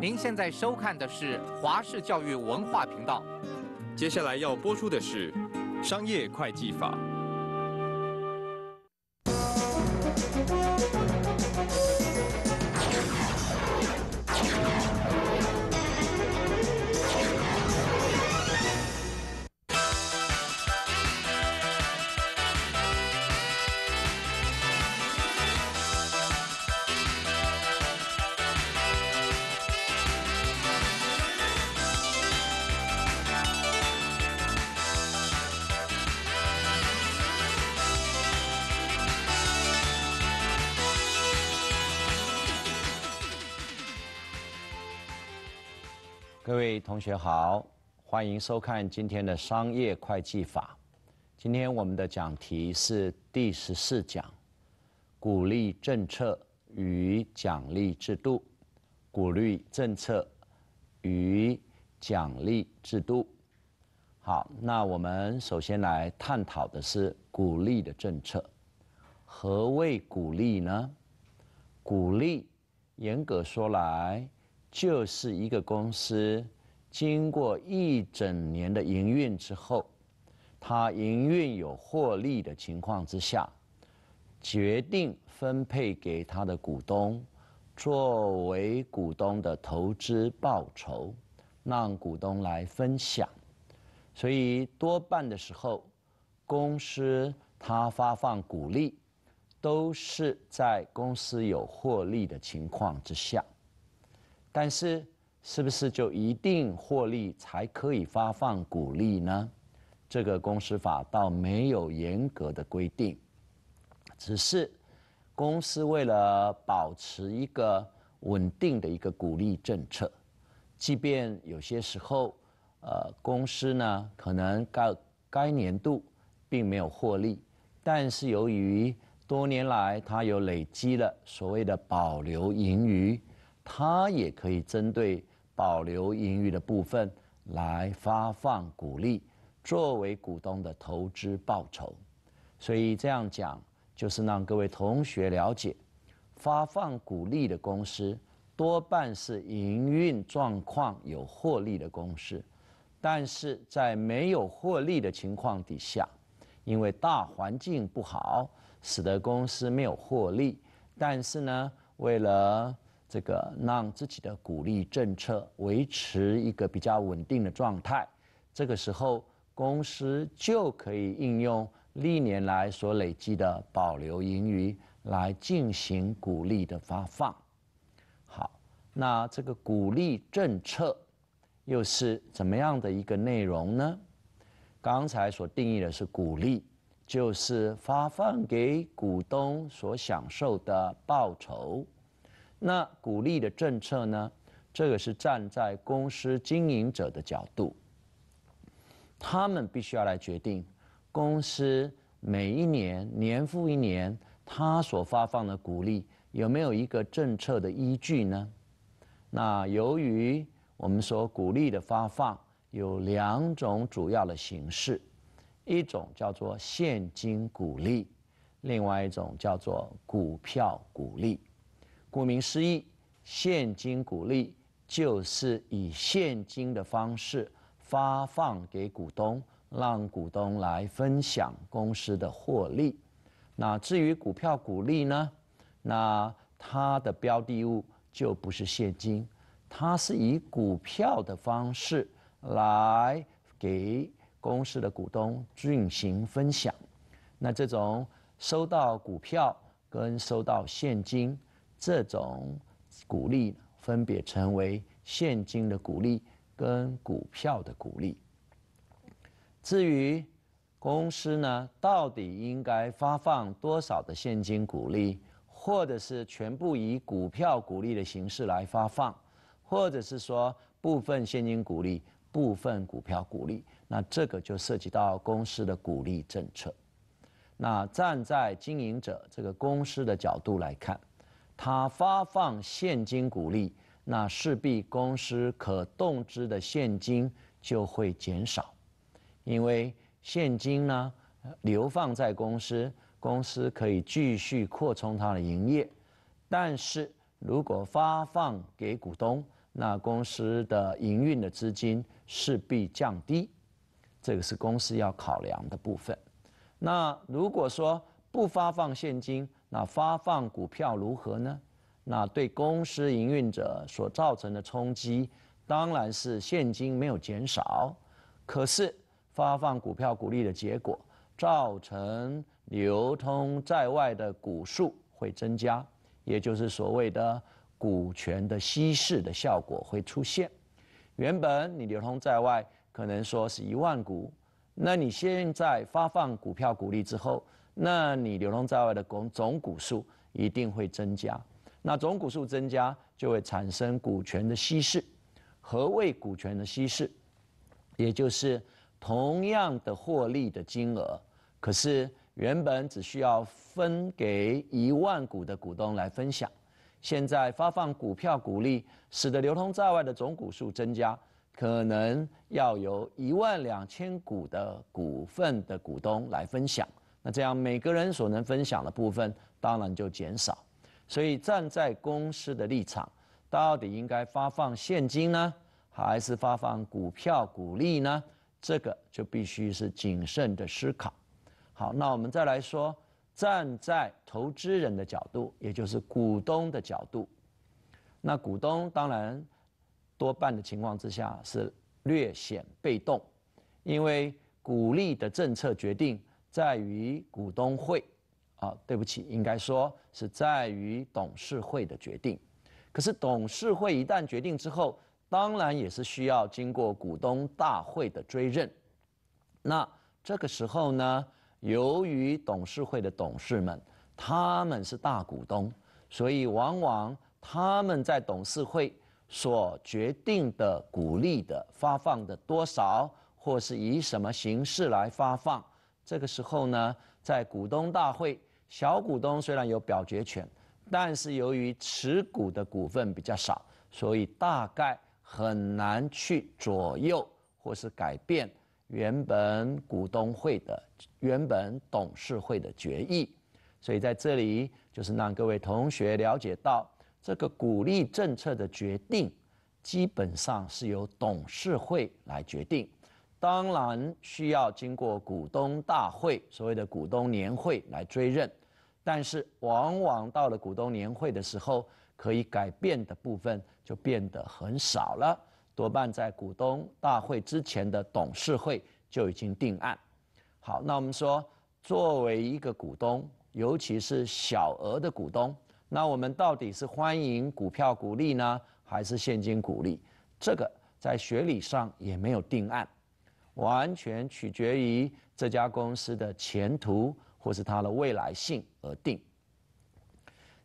您现在收看的是华视教育文化频道，接下来要播出的是商业会计法。各位同学好，欢迎收看今天的商业会计法。今天我们的讲题是第十四讲，鼓励政策与奖励制度。鼓励政策与奖励制度。好，那我们首先来探讨的是鼓励的政策。何谓鼓励呢？鼓励，严格说来。就是一个公司经过一整年的营运之后，它营运有获利的情况之下，决定分配给它的股东作为股东的投资报酬，让股东来分享。所以多半的时候，公司它发放股利都是在公司有获利的情况之下。但是，是不是就一定获利才可以发放股利呢？这个公司法倒没有严格的规定，只是公司为了保持一个稳定的一个股利政策，即便有些时候，呃，公司呢可能该该年度并没有获利，但是由于多年来它有累积了所谓的保留盈余。它也可以针对保留盈余的部分来发放股利，作为股东的投资报酬。所以这样讲，就是让各位同学了解，发放股利的公司多半是营运状况有获利的公司。但是在没有获利的情况底下，因为大环境不好，使得公司没有获利。但是呢，为了这个让自己的股利政策维持一个比较稳定的状态，这个时候公司就可以应用历年来所累积的保留盈余来进行股利的发放。好，那这个鼓励政策又是怎么样的一个内容呢？刚才所定义的是鼓励，就是发放给股东所享受的报酬。那鼓励的政策呢？这个是站在公司经营者的角度，他们必须要来决定公司每一年、年复一年，他所发放的鼓励有没有一个政策的依据呢？那由于我们说鼓励的发放有两种主要的形式，一种叫做现金鼓励，另外一种叫做股票鼓励。顾名思义，现金股利就是以现金的方式发放给股东，让股东来分享公司的获利。那至于股票股利呢？那它的标的物就不是现金，它是以股票的方式来给公司的股东进行分享。那这种收到股票跟收到现金。这种鼓励分别成为现金的鼓励跟股票的鼓励。至于公司呢，到底应该发放多少的现金鼓励，或者是全部以股票鼓励的形式来发放，或者是说部分现金鼓励，部分股票鼓励，那这个就涉及到公司的鼓励政策。那站在经营者这个公司的角度来看。他发放现金股利，那势必公司可动支的现金就会减少，因为现金呢流放在公司，公司可以继续扩充它的营业；但是如果发放给股东，那公司的营运的资金势必降低，这个是公司要考量的部分。那如果说不发放现金，那发放股票如何呢？那对公司营运者所造成的冲击，当然是现金没有减少，可是发放股票股利的结果，造成流通在外的股数会增加，也就是所谓的股权的稀释的效果会出现。原本你流通在外可能说是一万股，那你现在发放股票股利之后。那你流通在外的总总股数一定会增加，那总股数增加就会产生股权的稀释。何谓股权的稀释？也就是同样的获利的金额，可是原本只需要分给一万股的股东来分享，现在发放股票股利，使得流通在外的总股数增加，可能要由一万两千股的股份的股东来分享。那这样，每个人所能分享的部分当然就减少。所以，站在公司的立场，到底应该发放现金呢，还是发放股票股利呢？这个就必须是谨慎的思考。好，那我们再来说，站在投资人的角度，也就是股东的角度。那股东当然多半的情况之下是略显被动，因为股利的政策决定。在于股东会，啊，对不起，应该说是在于董事会的决定。可是董事会一旦决定之后，当然也是需要经过股东大会的追认。那这个时候呢，由于董事会的董事们他们是大股东，所以往往他们在董事会所决定的股利的发放的多少，或是以什么形式来发放。这个时候呢，在股东大会，小股东虽然有表决权，但是由于持股的股份比较少，所以大概很难去左右或是改变原本股东会的、原本董事会的决议。所以在这里，就是让各位同学了解到，这个鼓励政策的决定，基本上是由董事会来决定。当然需要经过股东大会，所谓的股东年会来追认，但是往往到了股东年会的时候，可以改变的部分就变得很少了，多半在股东大会之前的董事会就已经定案。好，那我们说，作为一个股东，尤其是小额的股东，那我们到底是欢迎股票股利呢，还是现金股利？这个在学理上也没有定案。完全取决于这家公司的前途，或是它的未来性而定。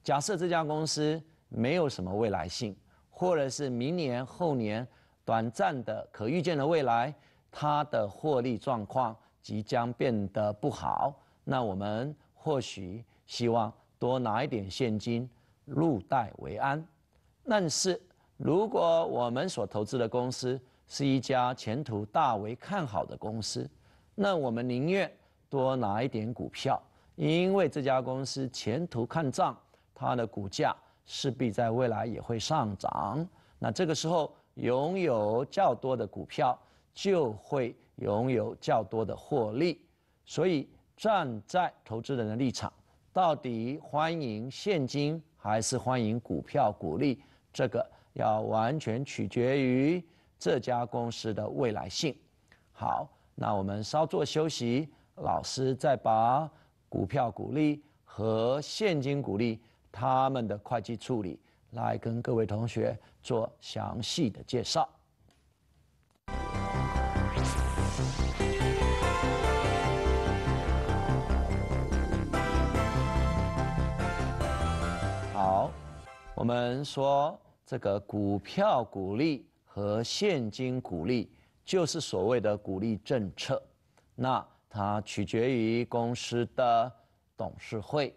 假设这家公司没有什么未来性，或者是明年、后年短暂的可预见的未来，它的获利状况即将变得不好，那我们或许希望多拿一点现金，入袋为安。但是，如果我们所投资的公司，是一家前途大为看好的公司，那我们宁愿多拿一点股票，因为这家公司前途看涨，它的股价势必在未来也会上涨。那这个时候拥有较多的股票，就会拥有较多的获利。所以，站在投资人的立场，到底欢迎现金还是欢迎股票股利，这个要完全取决于。这家公司的未来性。好，那我们稍作休息，老师再把股票股利和现金股利他们的会计处理来跟各位同学做详细的介绍。好，我们说这个股票股利。和现金股利就是所谓的股利政策，那它取决于公司的董事会，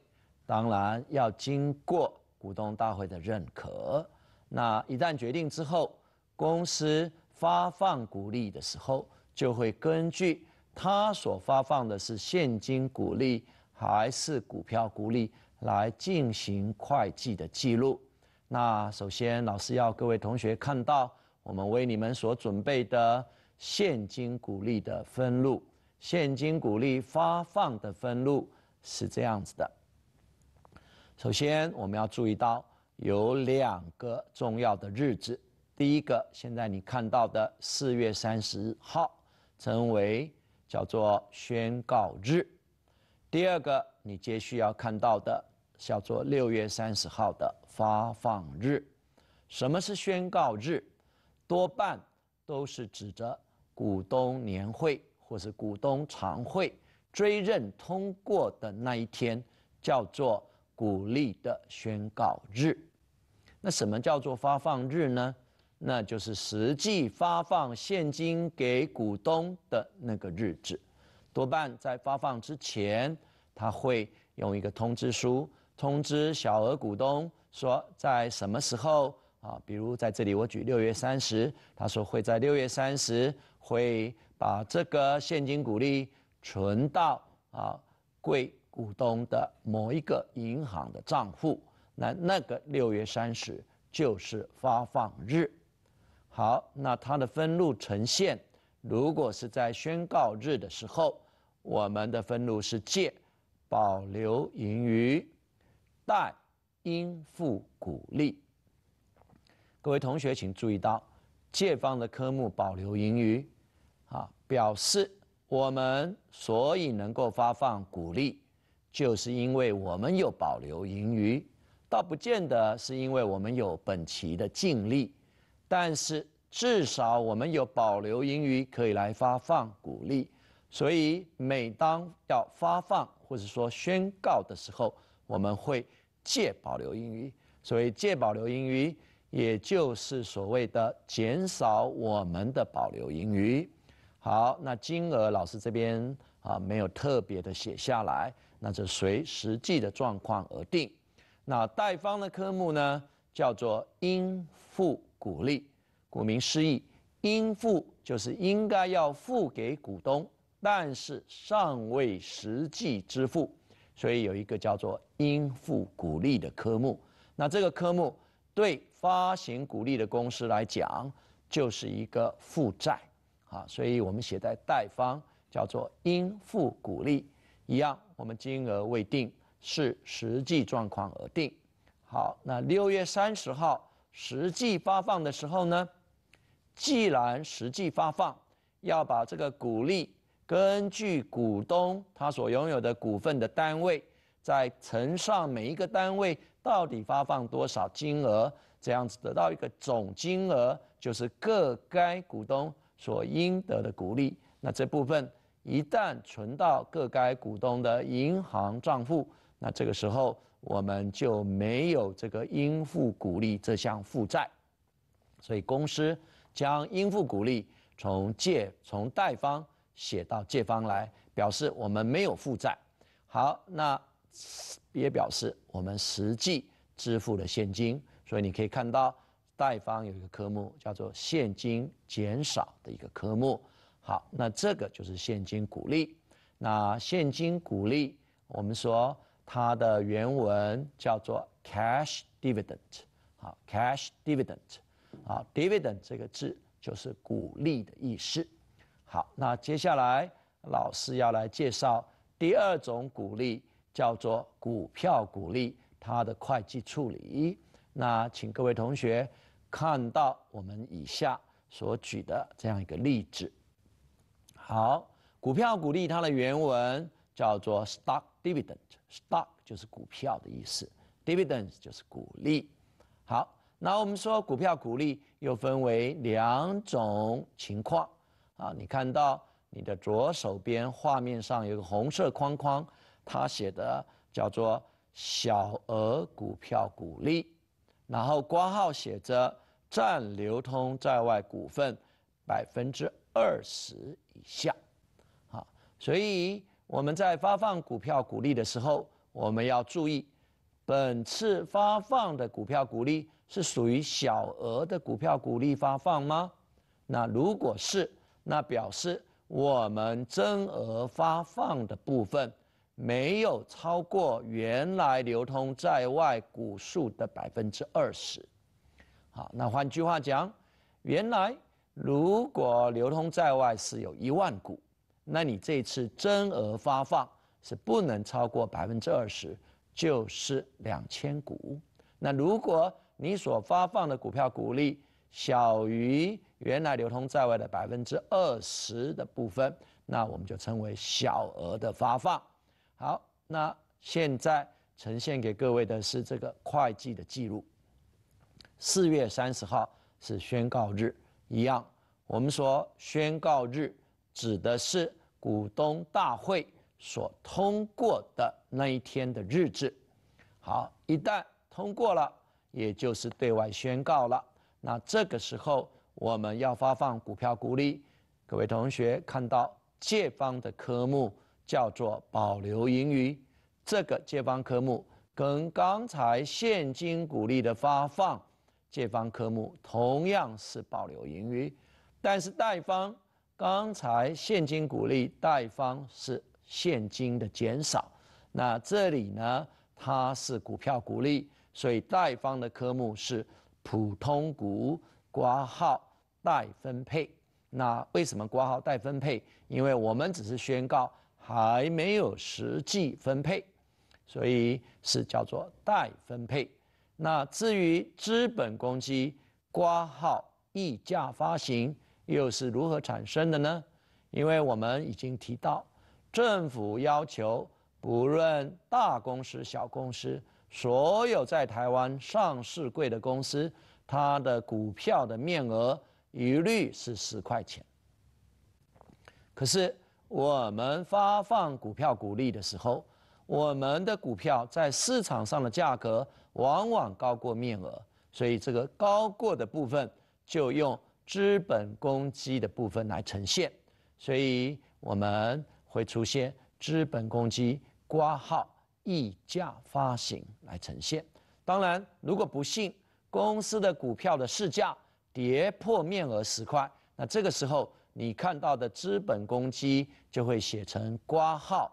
当然要经过股东大会的认可。那一旦决定之后，公司发放股利的时候，就会根据它所发放的是现金股利还是股票股利来进行会计的记录。那首先，老师要各位同学看到。我们为你们所准备的现金鼓励的分录，现金鼓励发放的分录是这样子的。首先，我们要注意到有两个重要的日子：第一个，现在你看到的四月三十号，称为叫做宣告日；第二个，你接续要看到的，叫做六月三十号的发放日。什么是宣告日？多半都是指着股东年会或是股东常会追认通过的那一天，叫做股利的宣告日。那什么叫做发放日呢？那就是实际发放现金给股东的那个日子。多半在发放之前，他会用一个通知书通知小额股东，说在什么时候。啊，比如在这里，我举六月三十，他说会在六月三十会把这个现金股利存到啊，贵股东的某一个银行的账户，那那个六月三十就是发放日。好，那它的分录呈现，如果是在宣告日的时候，我们的分录是借，保留盈余，贷应付股利。各位同学，请注意到，借方的科目保留盈余，啊，表示我们所以能够发放股利，就是因为我们有保留盈余，倒不见得是因为我们有本期的净利，但是至少我们有保留盈余可以来发放股利，所以每当要发放或者说宣告的时候，我们会借保留盈余，所以借保留盈余。也就是所谓的减少我们的保留盈余，好，那金额老师这边啊没有特别的写下来，那就随实际的状况而定。那贷方的科目呢叫做应付股利，股民失意。应付就是应该要付给股东，但是尚未实际支付，所以有一个叫做应付股利的科目。那这个科目对。发行股利的公司来讲，就是一个负债，啊，所以我们写在贷方，叫做应付股利。一样，我们金额未定，视实际状况而定。好，那六月三十号实际发放的时候呢？既然实际发放，要把这个股利根据股东他所拥有的股份的单位，在乘上每一个单位到底发放多少金额。这样子得到一个总金额，就是各该股东所应得的股利。那这部分一旦存到各该股东的银行账户，那这个时候我们就没有这个应付股利这项负债。所以公司将应付股利从借从贷方写到借方来，表示我们没有负债。好，那也表示我们实际支付了现金。所以你可以看到，贷方有一个科目叫做现金减少的一个科目。好，那这个就是现金股利。那现金股利，我们说它的原文叫做 cash dividend。好，cash dividend。啊，dividend 这个字就是股利的意思。好，那接下来老师要来介绍第二种股利，叫做股票股利，它的会计处理。那请各位同学看到我们以下所举的这样一个例子。好，股票股利它的原文叫做 stock dividend，stock 就是股票的意思，dividend 就是股利。好，那我们说股票股利又分为两种情况。啊，你看到你的左手边画面上有个红色框框，它写的叫做小额股票股利。然后，官号写着占流通在外股份百分之二十以下，好，所以我们在发放股票股利的时候，我们要注意，本次发放的股票股利是属于小额的股票股利发放吗？那如果是，那表示我们增额发放的部分。没有超过原来流通在外股数的百分之二十。好，那换句话讲，原来如果流通在外是有一万股，那你这次增额发放是不能超过百分之二十，就是两千股。那如果你所发放的股票股利小于原来流通在外的百分之二十的部分，那我们就称为小额的发放。好，那现在呈现给各位的是这个会计的记录。四月三十号是宣告日，一样，我们说宣告日指的是股东大会所通过的那一天的日子。好，一旦通过了，也就是对外宣告了，那这个时候我们要发放股票股利。各位同学看到借方的科目。叫做保留盈余，这个借方科目跟刚才现金股利的发放借方科目同样是保留盈余，但是贷方刚才现金股利贷方是现金的减少，那这里呢它是股票股利，所以贷方的科目是普通股挂号待分配。那为什么挂号待分配？因为我们只是宣告。还没有实际分配，所以是叫做待分配。那至于资本公积挂号溢价发行，又是如何产生的呢？因为我们已经提到，政府要求不论大公司、小公司，所有在台湾上市贵的公司，它的股票的面额一律是十块钱。可是。我们发放股票股利的时候，我们的股票在市场上的价格往往高过面额，所以这个高过的部分就用资本公积的部分来呈现，所以我们会出现资本公积挂号溢价发行来呈现。当然，如果不幸公司的股票的市价跌破面额十块，那这个时候。你看到的资本公积就会写成挂号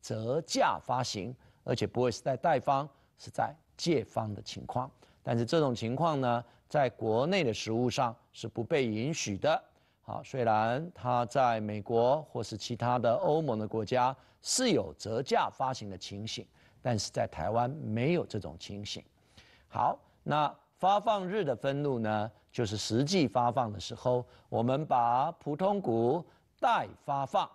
折价发行，而且不会是在贷方，是在借方的情况。但是这种情况呢，在国内的实务上是不被允许的。好，虽然它在美国或是其他的欧盟的国家是有折价发行的情形，但是在台湾没有这种情形。好，那发放日的分录呢？就是实际发放的时候，我们把普通股代发放，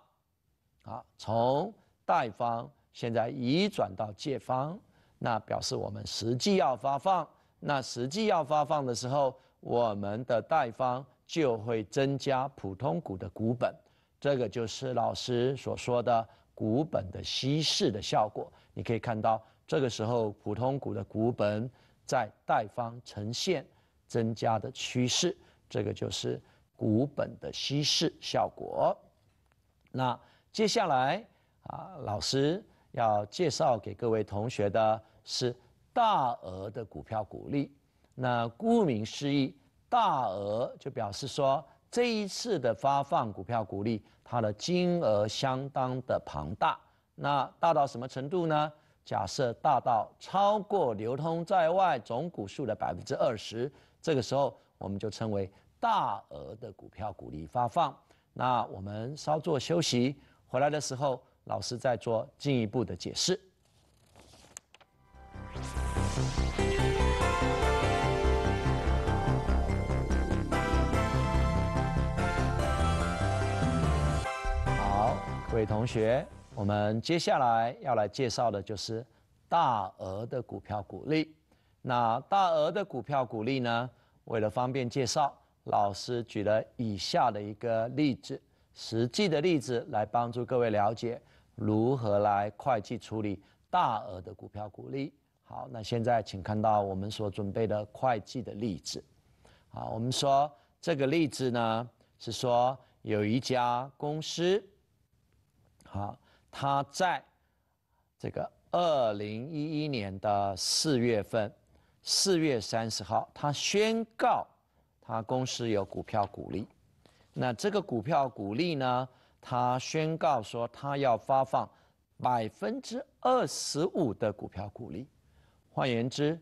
啊，从贷方现在移转到借方，那表示我们实际要发放。那实际要发放的时候，我们的贷方就会增加普通股的股本，这个就是老师所说的股本的稀释的效果。你可以看到，这个时候普通股的股本在贷方呈现。增加的趋势，这个就是股本的稀释效果。那接下来啊，老师要介绍给各位同学的是大额的股票股利。那顾名思义，大额就表示说这一次的发放股票股利，它的金额相当的庞大。那大到什么程度呢？假设大到超过流通在外总股数的百分之二十，这个时候我们就称为大额的股票股利发放。那我们稍作休息，回来的时候老师再做进一步的解释。好，位同学。我们接下来要来介绍的就是大额的股票股利。那大额的股票股利呢？为了方便介绍，老师举了以下的一个例子，实际的例子来帮助各位了解如何来会计处理大额的股票股利。好，那现在请看到我们所准备的会计的例子。好，我们说这个例子呢，是说有一家公司，好。他在这个二零一一年的四月份，四月三十号，他宣告他公司有股票股利。那这个股票股利呢？他宣告说他要发放百分之二十五的股票股利。换言之，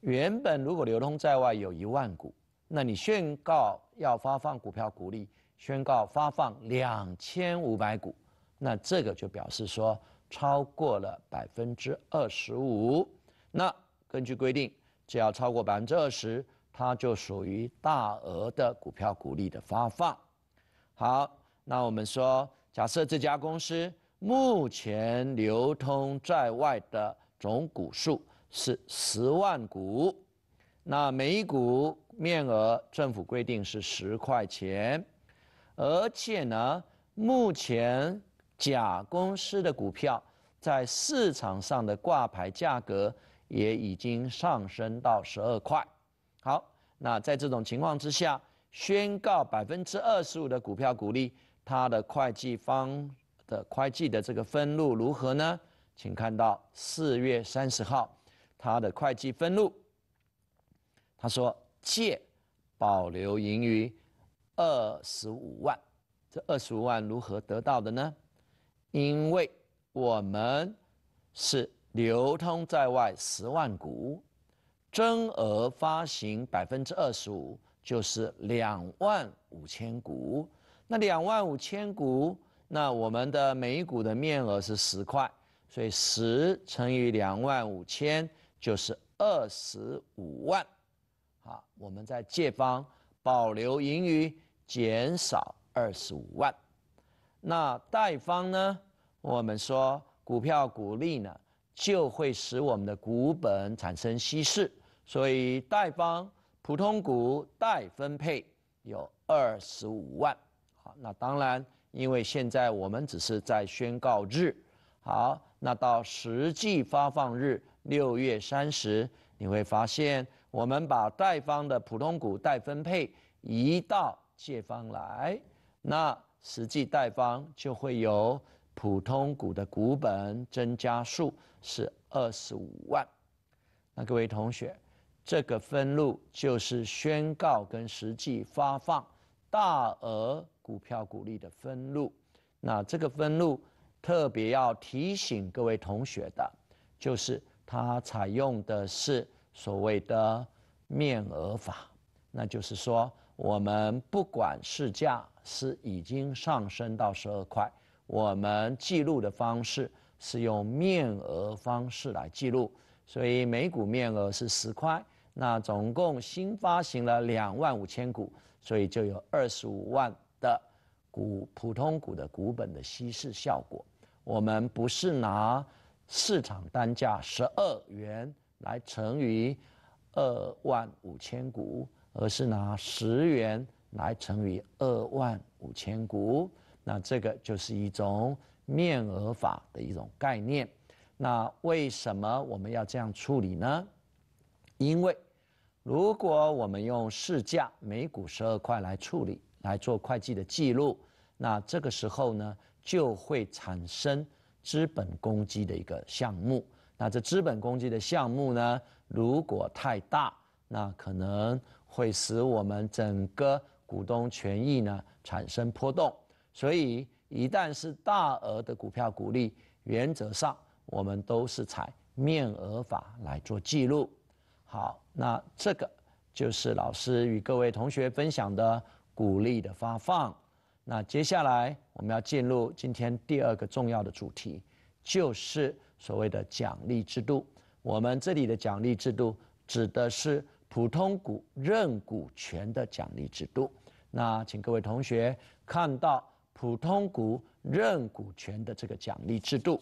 原本如果流通在外有一万股，那你宣告要发放股票股利，宣告发放两千五百股。那这个就表示说超过了百分之二十五。那根据规定，只要超过百分之二十，它就属于大额的股票股利的发放。好，那我们说，假设这家公司目前流通在外的总股数是十万股，那每股面额政府规定是十块钱，而且呢，目前甲公司的股票在市场上的挂牌价格也已经上升到十二块。好，那在这种情况之下，宣告百分之二十五的股票股利，它的会计方的会计的这个分录如何呢？请看到四月三十号，它的会计分录，他说借保留盈余二十五万，这二十五万如何得到的呢？因为我们是流通在外十万股，增额发行百分之二十五，就是两万五千股。那两万五千股，那我们的每股的面额是十块，所以十乘以两万五千就是二十五万。好，我们在借方保留盈余减少二十五万。那贷方呢？我们说股票股利呢，就会使我们的股本产生稀释，所以贷方普通股代分配有二十五万。好，那当然，因为现在我们只是在宣告日。好，那到实际发放日六月三十，你会发现我们把贷方的普通股代分配移到借方来。那。实际贷方就会有普通股的股本增加数是二十五万。那各位同学，这个分录就是宣告跟实际发放大额股票股利的分录。那这个分录特别要提醒各位同学的，就是它采用的是所谓的面额法，那就是说。我们不管市价是已经上升到十二块，我们记录的方式是用面额方式来记录，所以每股面额是十块，那总共新发行了两万五千股，所以就有二十五万的股普通股的股本的稀释效果。我们不是拿市场单价十二元来乘以二万五千股。而是拿十元来乘以二万五千股，那这个就是一种面额法的一种概念。那为什么我们要这样处理呢？因为如果我们用市价每股十二块来处理来做会计的记录，那这个时候呢就会产生资本公积的一个项目。那这资本公积的项目呢，如果太大，那可能。会使我们整个股东权益呢产生波动，所以一旦是大额的股票股利，原则上我们都是采面额法来做记录。好，那这个就是老师与各位同学分享的股利的发放。那接下来我们要进入今天第二个重要的主题，就是所谓的奖励制度。我们这里的奖励制度指的是。普通股认股权的奖励制度，那请各位同学看到普通股认股权的这个奖励制度。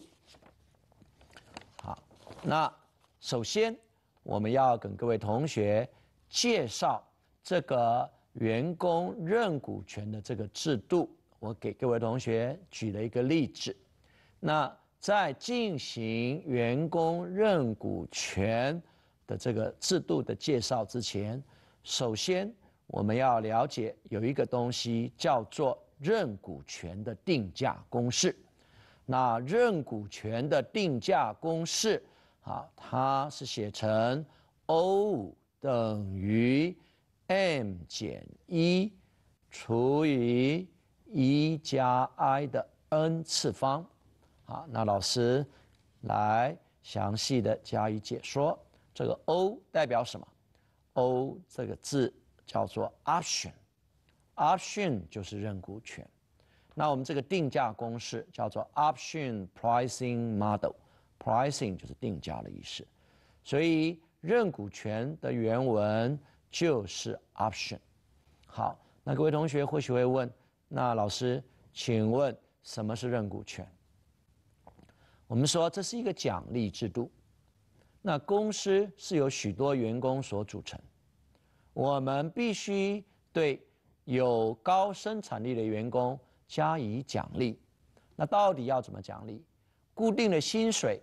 好，那首先我们要跟各位同学介绍这个员工认股权的这个制度。我给各位同学举了一个例子，那在进行员工认股权。的这个制度的介绍之前，首先我们要了解有一个东西叫做认股权的定价公式。那认股权的定价公式，啊，它是写成 O 等于 M 减一除以一加 i 的 n 次方。好，那老师来详细的加以解说。这个 O 代表什么？O 这个字叫做 option，option 就是认股权。那我们这个定价公式叫做 option pricing model，pricing 就是定价的意思。所以认股权的原文就是 option。好，那各位同学或许会问，那老师，请问什么是认股权？我们说这是一个奖励制度。那公司是由许多员工所组成，我们必须对有高生产力的员工加以奖励。那到底要怎么奖励？固定的薪水，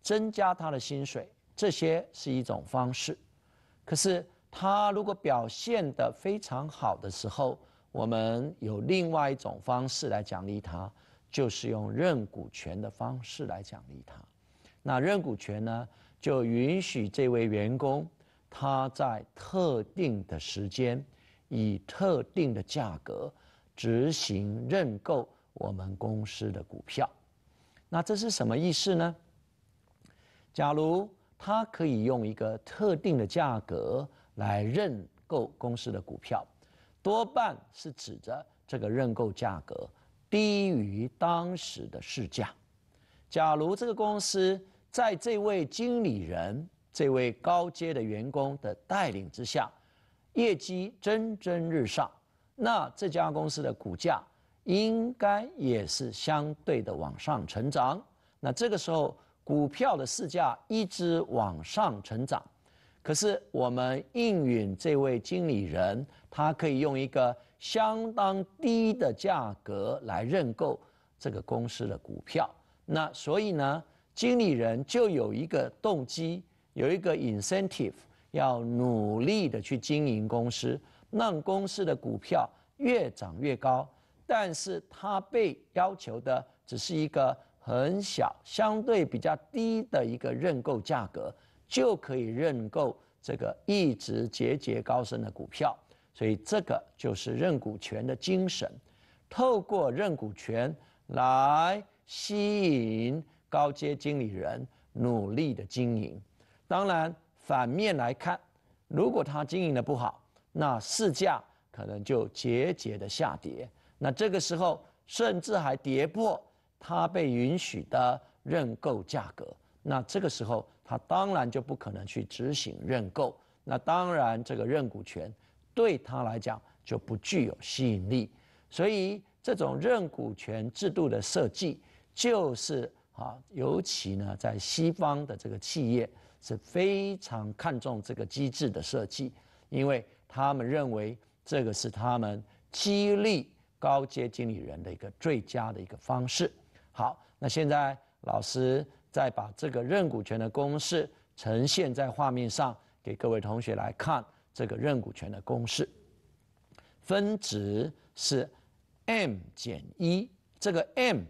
增加他的薪水，这些是一种方式。可是他如果表现得非常好的时候，我们有另外一种方式来奖励他，就是用认股权的方式来奖励他。那认股权呢？就允许这位员工他在特定的时间以特定的价格执行认购我们公司的股票。那这是什么意思呢？假如他可以用一个特定的价格来认购公司的股票，多半是指着这个认购价格低于当时的市价。假如这个公司，在这位经理人、这位高阶的员工的带领之下，业绩蒸蒸日上。那这家公司的股价应该也是相对的往上成长。那这个时候，股票的市价一直往上成长。可是，我们应允这位经理人，他可以用一个相当低的价格来认购这个公司的股票。那所以呢？经理人就有一个动机，有一个 incentive，要努力的去经营公司，让公司的股票越涨越高。但是他被要求的只是一个很小、相对比较低的一个认购价格，就可以认购这个一直节节高升的股票。所以这个就是认股权的精神，透过认股权来吸引。高阶经理人努力的经营，当然反面来看，如果他经营的不好，那市价可能就节节的下跌。那这个时候，甚至还跌破他被允许的认购价格，那这个时候，他当然就不可能去执行认购。那当然，这个认股权对他来讲就不具有吸引力。所以，这种认股权制度的设计就是。啊，尤其呢，在西方的这个企业是非常看重这个机制的设计，因为他们认为这个是他们激励高阶经理人的一个最佳的一个方式。好，那现在老师再把这个认股权的公式呈现在画面上，给各位同学来看这个认股权的公式，分值是 M 减一，这个 M。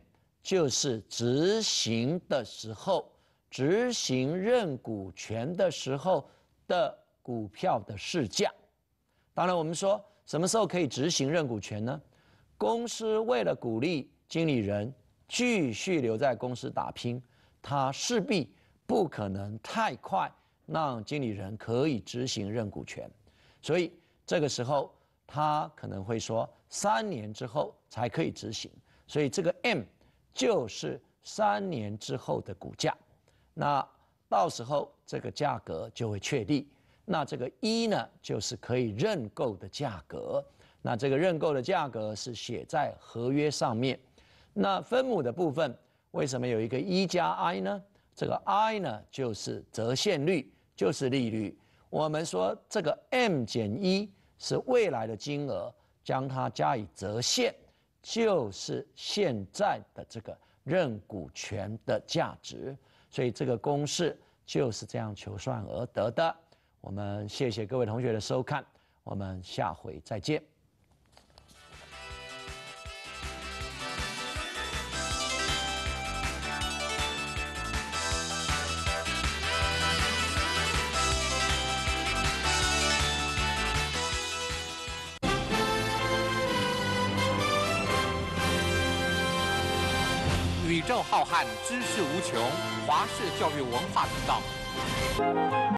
就是执行的时候，执行认股权的时候的股票的市价。当然，我们说什么时候可以执行认股权呢？公司为了鼓励经理人继续留在公司打拼，他势必不可能太快让经理人可以执行认股权，所以这个时候他可能会说三年之后才可以执行。所以这个 M。就是三年之后的股价，那到时候这个价格就会确立。那这个一呢，就是可以认购的价格。那这个认购的价格是写在合约上面。那分母的部分为什么有一个一加 i 呢？这个 i 呢，就是折现率，就是利率。我们说这个 m 减一，是未来的金额，将它加以折现。就是现在的这个认股权的价值，所以这个公式就是这样求算而得的。我们谢谢各位同学的收看，我们下回再见。浩瀚知识无穷，华氏教育文化频道。